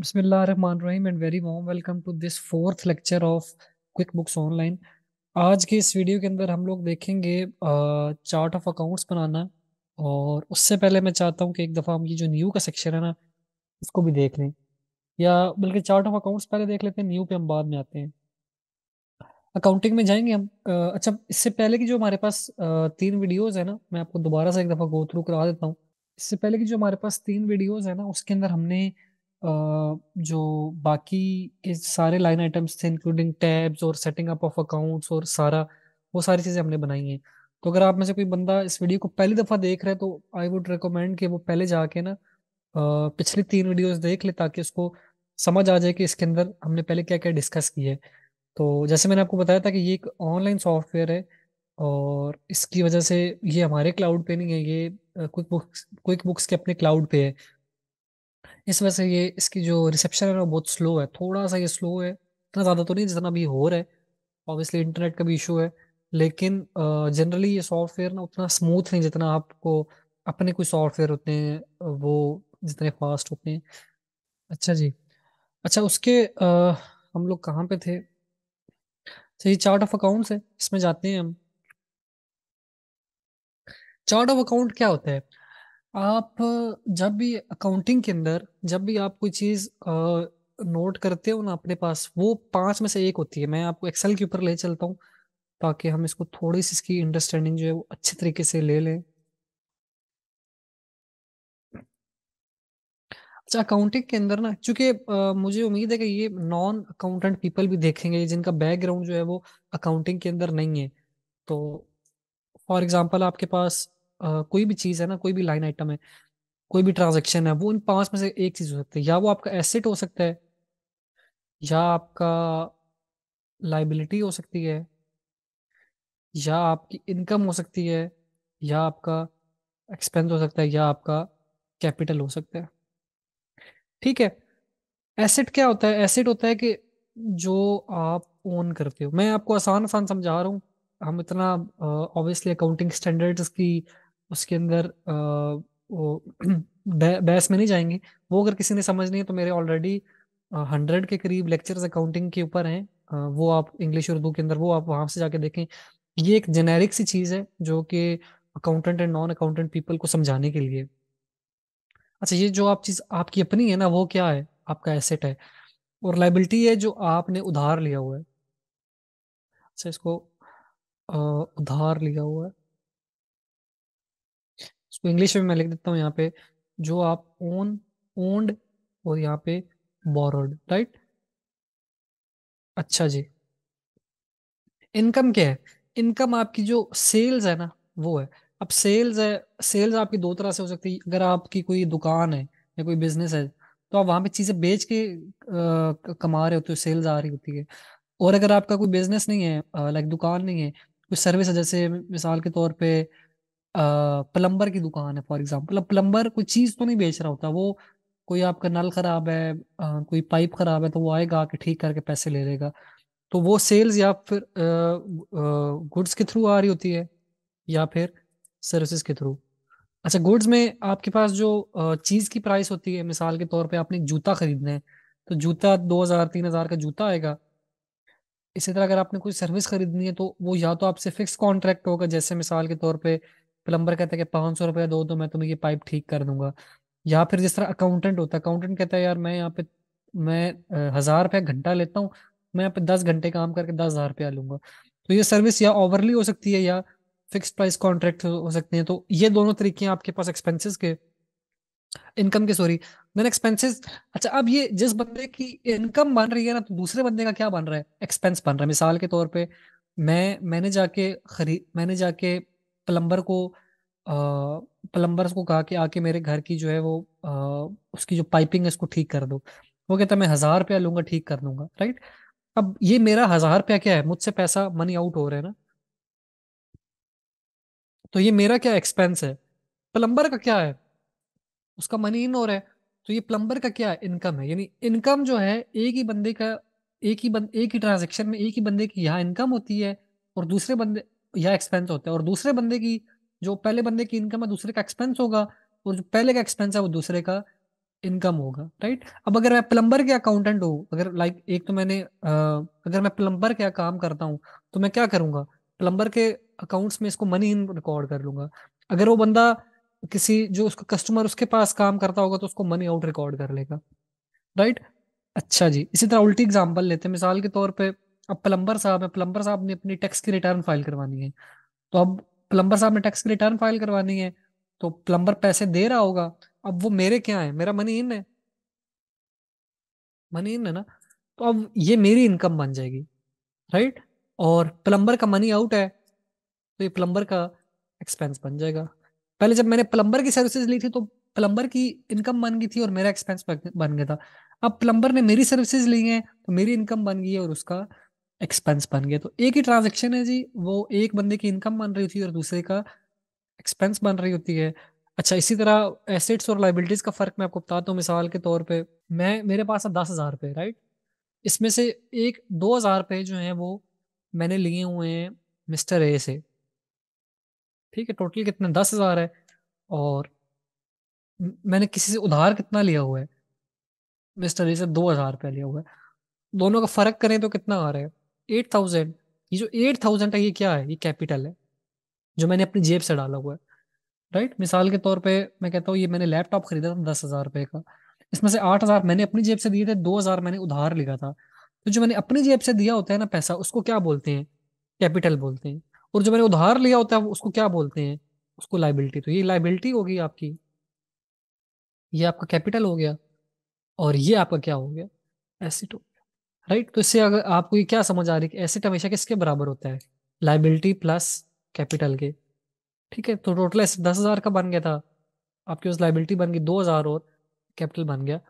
बसमीम and very warm welcome to this fourth lecture of QuickBooks online आज के इस वीडियो के अंदर हम लोग देखेंगे चार्ट ऑफ अकाउंट्स बनाना और उससे पहले मैं चाहता हूँ कि एक दफ़ा हम ये जो न्यू का सेक्शन है ना उसको भी देख लें या बल्कि चार्ट ऑफ अकाउंट्स पहले देख लेते हैं न्यू पे हम बाद में आते हैं अकाउंटिंग में जाएंगे हम अच्छा इससे पहले की जो हमारे पास तीन वीडियोज़ है ना मैं आपको दोबारा से एक दफ़ा गो थ्रू करा देता हूँ इससे पहले की जो हमारे पास तीन वीडियोज़ है ना उसके अंदर हमने जो बाकी के सारे लाइन आइटम्स थे इंक्लूडिंग टैब्स और सेटिंग अप ऑफ अकाउंट्स और सारा वो सारी चीज़ें हमने बनाई हैं तो अगर आप में से कोई बंदा इस वीडियो को पहली दफ़ा देख रहा है तो आई वुड रिकमेंड कि वो पहले जाके ना पिछली तीन वीडियोस देख ले ताकि उसको समझ आ जाए कि इसके अंदर हमने पहले क्या क्या डिस्कस किया है तो जैसे मैंने आपको बताया था कि ये एक ऑनलाइन सॉफ्टवेयर है और इसकी वजह से ये हमारे क्लाउड पे नहीं है ये क्विक बुक्स क्विक बुक्स के अपने क्लाउड पे है इस वजह से ये इसकी जो रिसेप्शन है ना बहुत स्लो है थोड़ा सा ये स्लो है इतना ज़्यादा तो नहीं जितना भी हो रहा है ऑब्वियसली इंटरनेट का भी इशू है लेकिन जनरली ये सॉफ्टवेयर ना उतना स्मूथ नहीं जितना आपको अपने कोई सॉफ्टवेयर होते हैं वो जितने फास्ट होते हैं अच्छा जी अच्छा उसके आ, हम लोग कहाँ पे थे अच्छा ये चार्ट ऑफ अकाउंट्स है इसमें जाते हैं हम चार्ट ऑफ अकाउंट क्या होता है आप जब भी अकाउंटिंग के अंदर जब भी आप कोई चीज़ नोट करते हो ना अपने पास वो पांच में से एक होती है मैं आपको एक्सेल के ऊपर ले चलता हूँ ताकि हम इसको थोड़ी सी इसकी अंडरस्टैंडिंग जो है वो अच्छे तरीके से ले लें अच्छा अकाउंटिंग के अंदर ना चूंकि मुझे उम्मीद है कि ये नॉन अकाउंटेंट पीपल भी देखेंगे जिनका बैकग्राउंड जो है वो अकाउंटिंग के अंदर नहीं है तो फॉर एग्जाम्पल आपके पास कोई भी चीज़ है ना कोई भी लाइन आइटम है कोई भी ट्रांजेक्शन है वो इन पांच में से एक चीज़ हो सकती है या वो आपका एसेट हो सकता है या आपका लाइबिलिटी हो सकती है या आपकी इनकम हो सकती है या आपका एक्सपेंस हो सकता है या आपका कैपिटल हो सकता है ठीक है एसेट क्या होता है एसेट होता है कि जो आप ओन करते हो मैं आपको आसान आसान समझा रहा हूँ हम इतना ऑब्वियसली अकाउंटिंग स्टैंडर्ड्स की उसके अंदर वो बहस में नहीं जाएंगे वो अगर किसी ने समझ नहीं है तो मेरे ऑलरेडी हंड्रेड के करीब लेक्चर्स अकाउंटिंग के ऊपर हैं वो आप इंग्लिश उर्दू के अंदर वो आप वहाँ से जाके देखें ये एक जेनेरिक सी चीज़ है जो कि accountant and non accountant people को समझाने के लिए अच्छा ये जो आप चीज़ आपकी अपनी है ना वो क्या है आपका एसेट है और लाइबिलिटी है जो आपने उधार लिया हुआ है अच्छा इसको उधार लिया हुआ है इसको तो इंग्लिश में मैं लिख देता हूँ यहाँ पे जो आप ओन ओन्ड और यहाँ पे बोरोड राइट अच्छा जी इनकम क्या है इनकम आपकी जो सेल्स है ना वो है अब सेल्स है सेल्स आपकी दो तरह से हो सकती है अगर आपकी कोई दुकान है या कोई बिजनेस है तो आप वहां पे चीज़ें बेच के आ, कमा रहे होते हो सेल्स आ रही होती है और अगर आपका कोई बिजनेस नहीं है लाइक दुकान नहीं है कोई सर्विस है जैसे मिसाल के तौर पे प्लम्बर की दुकान है फॉर एग्जाम्पल अब मतलब प्लम्बर कोई चीज तो नहीं बेच रहा होता वो कोई आपका नल खराब है आ, कोई पाइप खराब है तो वो आएगा आके ठीक करके पैसे ले लेगा तो वो सेल्स या फिर गुड्स के थ्रू आ रही होती है या फिर सर्विसेज के थ्रू अच्छा गुड्स में आपके पास जो चीज़ की प्राइस होती है मिसाल के तौर पे आपने जूता खरीदना है तो जूता दो हज़ार तीन हज़ार का जूता आएगा इसी तरह अगर आपने कोई सर्विस खरीदनी है तो वो या तो आपसे फिक्स कॉन्ट्रैक्ट होगा जैसे मिसाल के तौर पर प्लम्बर कहता है कि पाँच सौ रुपया दो दो तो मैं तुम्हें ये पाइप ठीक कर दूंगा या फिर जिस तरह अकाउंटेंट होता है अकाउंटेंट कहता है यार मैं यहाँ पे मैं हज़ार रुपया घंटा लेता हूँ मैं यहाँ पे दस घंटे काम करके दस हज़ार रुपया लूंगा तो ये सर्विस या ओवरली हो सकती है या फिक्स प्राइस कॉन्ट्रैक्ट हो सकते हैं तो ये दोनों तरीके हैं आपके पास एक्सपेंसिस के इनकम के सॉरी मैंने एक्सपेंसेस अच्छा अब ये जिस बंदे की इनकम बन रही है ना तो दूसरे बंदे का क्या बन रहा है एक्सपेंस बन रहा है मिसाल के तौर पे मैं मैंने जाके खरीद मैंने जाके प्लम्बर को प्लम्बर को कहा कि आके मेरे घर की जो है वो आ, उसकी जो पाइपिंग है उसको ठीक कर दो वो कहता मैं हज़ार रुपया लूंगा ठीक कर दूंगा राइट अब ये मेरा हज़ार रुपया क्या है मुझसे पैसा मनी आउट हो रहा है ना तो ये मेरा क्या एक्सपेंस है प्लम्बर का क्या है उसका मनी इन हो रहा है तो ये प्लम्बर का क्या इनकम है यानी इनकम जो है एक ही बंदे का एक ही बंद एक ही ट्रांजेक्शन में एक ही बंदे की यहाँ इनकम होती है और दूसरे बंदे या एक्सपेंस होता है और दूसरे बंदे की जो पहले बंदे की इनकम है दूसरे का एक्सपेंस होगा और जो पहले का एक्सपेंस है वो दूसरे का इनकम होगा राइट अब अगर मैं प्लम्बर के अकाउंटेंट हूँ अगर लाइक एक तो मैंने अगर मैं प्लम्बर का काम करता हूँ तो मैं क्या करूँगा प्लम्बर के अकाउंट्स में इसको मनी इन रिकॉर्ड कर लूंगा अगर वो बंदा किसी जो उसका कस्टमर उसके पास काम करता होगा तो उसको मनी आउट रिकॉर्ड कर लेगा राइट अच्छा जी इसी तरह उल्टी एग्जाम्पल लेते हैं मिसाल के तौर पर अब प्लम्बर साहब है प्लम्बर साहब ने अपनी टैक्स की रिटर्न फाइल करवानी है तो अब प्लम्बर साहब ने टैक्स की रिटर्न फाइल करवानी है तो प्लम्बर पैसे दे रहा होगा अब वो मेरे क्या है मेरा मनी इन है मनी इन है ना तो अब ये मेरी इनकम बन जाएगी राइट और प्लम्बर का मनी आउट है तो ये प्लम्बर का एक्सपेंस बन जाएगा पहले जब मैंने प्लम्बर की सर्विसेज ली थी तो प्लम्बर की इनकम बन गई थी और मेरा एक्सपेंस बन गया था अब प्लम्बर ने मेरी सर्विसेज ली हैं तो मेरी इनकम बन गई है और उसका एक्सपेंस बन गया तो एक ही ट्रांजेक्शन है जी वो एक बंदे की इनकम बन रही होती है और दूसरे का एक्सपेंस बन रही होती है अच्छा इसी तरह एसेट्स और लाइबिलिटीज़ का फ़र्क मैं आपको बताता हूँ मिसाल के तौर पे मैं मेरे पास है दस हज़ार रुपये राइट इसमें से एक दो हज़ार रुपये जो हैं वो मैंने लिए हुए हैं मिस्टर ए से ठीक है टोटल कितना दस हज़ार है और मैंने किसी से उधार कितना लिया हुआ है मिस्टर ए से दो हज़ार रुपया लिया हुआ है दोनों का फ़र्क करें तो कितना आ रहा है एट थाउजेंड ये जो एट थाउजेंड है ये क्या है ये कैपिटल है जो मैंने अपनी जेब से डाला हुआ है राइट मिसाल के तौर पे मैं कहता हूँ ये मैंने लैपटॉप खरीदा था दस हज़ार रुपए का इसमें से आठ हज़ार मैंने अपनी जेब से दिए थे दो हज़ार मैंने उधार लिखा था तो जो मैंने अपनी जेब से दिया होता है ना पैसा उसको क्या बोलते हैं कैपिटल बोलते हैं और जो मैंने उधार लिया होता है उसको क्या बोलते हैं उसको लाइबिलिटी तो ये लाइबिलिटी होगी आपकी ये आपका कैपिटल हो गया और ये आपका क्या हो गया एसिट हो राइट तो इससे अगर आपको ये क्या समझ आ रही है कि एसेट हमेशा किसके बराबर होता है लाइबिलिटी प्लस कैपिटल के ठीक है तो टोटल एसेट दस हज़ार का बन गया था आपके पास लाइबिलिटी बन गई दो हज़ार और कैपिटल बन गया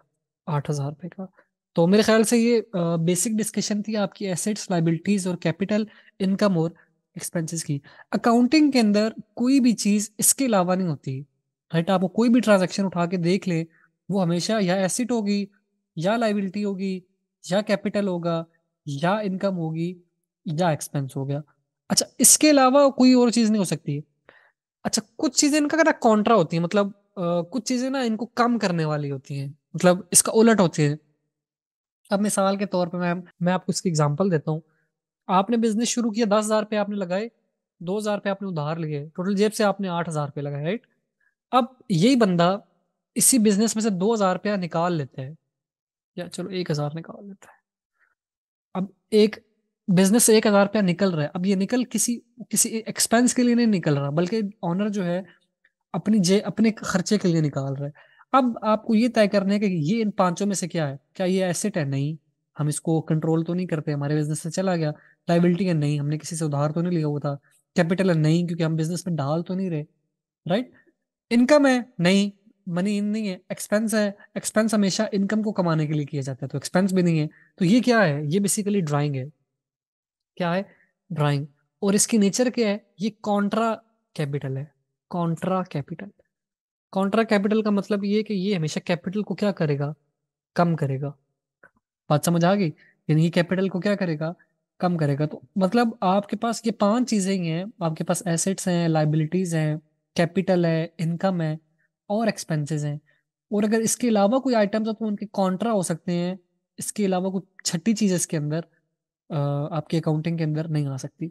आठ हज़ार रुपये का तो मेरे ख्याल से ये बेसिक डिस्कशन थी आपकी एसेट्स लाइबिलिटीज और कैपिटल इनकम और एक्सपेंसेस की अकाउंटिंग के अंदर कोई भी चीज़ इसके अलावा नहीं होती राइट आपको कोई भी ट्रांजेक्शन उठा के देख ले वो हमेशा या एसेट होगी या लाइबिलिटी होगी या कैपिटल होगा या इनकम होगी या एक्सपेंस हो गया अच्छा इसके अलावा कोई और चीज़ नहीं हो सकती है अच्छा कुछ चीज़ें इनका ना कॉन्ट्रा होती है मतलब आ, कुछ चीज़ें ना इनको कम करने वाली होती हैं मतलब इसका उलट होती है अब मिसाल के तौर पे मैम मैं आपको इसकी एग्जांपल देता हूँ आपने बिजनेस शुरू किया दस हज़ार रुपये आपने लगाए दो हज़ार रुपये आपने उधार लिए टोटल जेब से आपने आठ हज़ार रुपये लगाए राइट अब यही बंदा इसी बिजनेस में से दो हज़ार रुपया निकाल लेते हैं या चलो एक हज़ार निकाल लेते हैं अब एक बिजनेस से एक हज़ार रुपया निकल रहा है अब ये निकल किसी किसी एक्सपेंस के लिए नहीं निकल रहा बल्कि ऑनर जो है अपनी जे अपने खर्चे के लिए निकाल रहा है अब आपको ये तय करना है कि ये इन पांचों में से क्या है क्या ये एसेट है नहीं हम इसको कंट्रोल तो नहीं करते हमारे बिजनेस से चला गया लाइबिलिटी है नहीं हमने किसी से उधार तो नहीं लिया हुआ था कैपिटल है नहीं क्योंकि हम बिजनेस में डाल तो नहीं रहे राइट इनकम है नहीं मनी इन नहीं है एक्सपेंस है एक्सपेंस हमेशा इनकम को कमाने के लिए किया जाता है तो एक्सपेंस भी नहीं है तो ये क्या है ये बेसिकली ड्राइंग है क्या है ड्राइंग और इसकी नेचर क्या है ये कॉन्ट्रा कैपिटल है कॉन्ट्रा कैपिटल कॉन्ट्रा कैपिटल का मतलब ये कि ये हमेशा कैपिटल को क्या करेगा कम करेगा बात समझ आ गई यानी ये कैपिटल को क्या करेगा कम करेगा तो मतलब आपके पास ये पांच चीजें ही हैं आपके पास एसेट्स हैं लाइबिलिटीज हैं कैपिटल है इनकम है और एक्सपेंसेस हैं और अगर इसके अलावा कोई आइटम्स आपको तो उनके कॉन्ट्रा हो सकते हैं इसके अलावा कोई छठी चीज़ इसके अंदर आपके अकाउंटिंग के अंदर नहीं आ सकती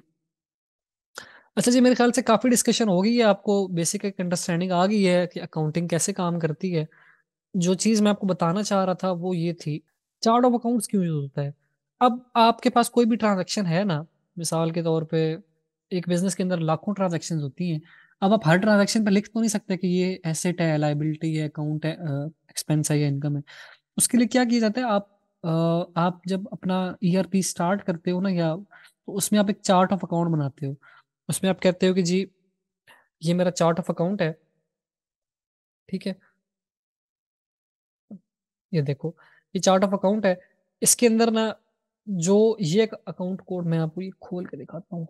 अच्छा जी मेरे ख्याल से काफ़ी डिस्कशन हो गई है आपको बेसिक एक अंडरस्टैंडिंग आ गई है कि अकाउंटिंग कैसे काम करती है जो चीज़ मैं आपको बताना चाह रहा था वो ये थी चार्ट ऑफ अकाउंट्स क्यों यूज़ होता है अब आपके पास कोई भी ट्रांजेक्शन है ना मिसाल के तौर पर एक बिज़नेस के अंदर लाखों ट्रांजेक्शन होती हैं अब आप हर ट्रांजेक्शन पर लिख तो नहीं सकते कि ये एसेट है लाइबिलिटी है अकाउंट है एक्सपेंस है या इनकम है उसके लिए क्या किया जाता है आप आ, आप जब अपना ई e स्टार्ट करते हो ना या तो उसमें आप एक चार्ट ऑफ अकाउंट बनाते हो उसमें आप कहते हो कि जी ये मेरा चार्ट ऑफ अकाउंट है ठीक है ये देखो ये चार्ट ऑफ अकाउंट है इसके अंदर ना जो ये अकाउंट कोड मैं आपको ये खोल के दिखाता हूँ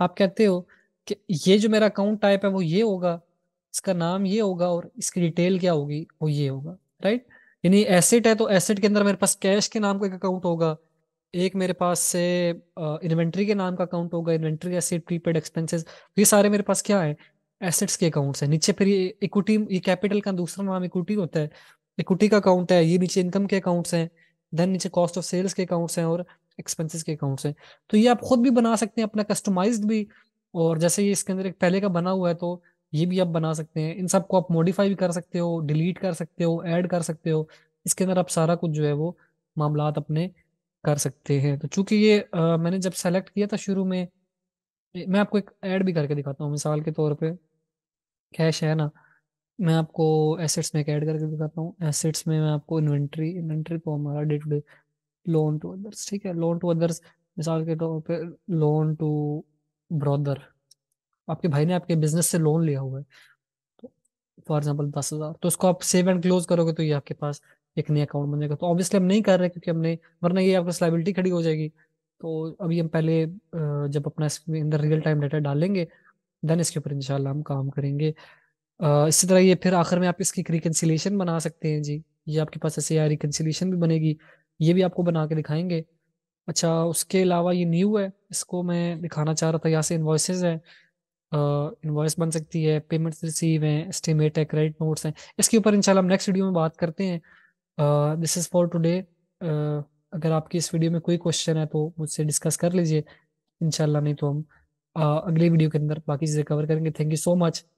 आप कहते हो कि ये जो मेरा अकाउंट टाइप है वो ये होगा इसका नाम ये होगा और इसकी डिटेल क्या होगी वो ये होगा राइट यानी एसेट है तो एसेट के अंदर मेरे पास कैश के नाम का एक अकाउंट होगा एक मेरे पास से इन्वेंट्री के नाम का अकाउंट होगा इन्वेंट्री एसेट प्रीपेड एक्सपेंसेस ये सारे मेरे पास क्या है एसेट्स के अकाउंट्स है नीचे फिर ये इक्विटी ये कैपिटल का दूसरा नाम इक्विटी होता है इक्विटी का अकाउंट है ये नीचे इनकम के अकाउंट्स हैं देन नीचे कॉस्ट ऑफ सेल्स के अकाउंट्स हैं और एक्सपेंसेस के अकाउंट से तो ये आप खुद भी बना सकते हैं अपना कस्टमाइज्ड भी और जैसे ये इसके अंदर एक पहले का बना हुआ है तो ये भी आप बना सकते हैं इन सबको आप मॉडिफाई भी कर सकते हो डिलीट कर सकते हो ऐड कर सकते हो इसके अंदर आप सारा कुछ जो है वो मामला अपने कर सकते हैं तो चूंकि ये आ, मैंने जब सेलेक्ट किया था शुरू में मैं आपको एक ऐड भी करके दिखाता हूँ मिसाल के तौर पे कैश है ना मैं आपको एसेट्स में एक ऐड करके दिखाता हूँ एसेट्स में मैं आपको इन्वेंट्री इन्वेंट्री को हमारा day to day loan to others ठीक है लोन टू अदर्स मिसाल के तौर पर लोन टू ब्रदर आपके भाई ने आपके बिजनेस से लोन लिया हुआ है फॉर तो एग्जाम्पल दस हज़ार तो उसको आप सेव एंड क्लोज करोगे तो ये आपके पास एक नया अकाउंट बन जाएगा तो ऑब्वियसली हम नहीं कर रहे क्योंकि हमने वरना ये आपका लाइबिलिटी खड़ी हो जाएगी तो अभी हम पहले जब अपना इसके अंदर रियल टाइम डाटा डालेंगे देन इसके ऊपर इंशाल्लाह हम काम करेंगे इसी तरह ये फिर आखिर में आप इसकी रिकन्सिलेशन बना सकते हैं जी ये आपके पास ऐसे या रिकन्सिलेशन भी बनेगी ये भी आपको बना के दिखाएंगे अच्छा उसके अलावा ये न्यू है इसको मैं दिखाना चाह रहा था यहाँ से इन्वॉइसेज है इन्वॉइस बन सकती है पेमेंट्स रिसीव हैं एस्टिमेट है क्रेडिट नोट्स हैं इसके ऊपर इंशाल्लाह हम नेक्स्ट वीडियो में बात करते हैं दिस इज़ फॉर टुडे अगर आपकी इस वीडियो में कोई क्वेश्चन है तो मुझसे डिस्कस कर लीजिए इंशाल्लाह नहीं तो हम uh, अगले वीडियो के अंदर बाकी चीज़ें कवर करेंगे थैंक यू सो मच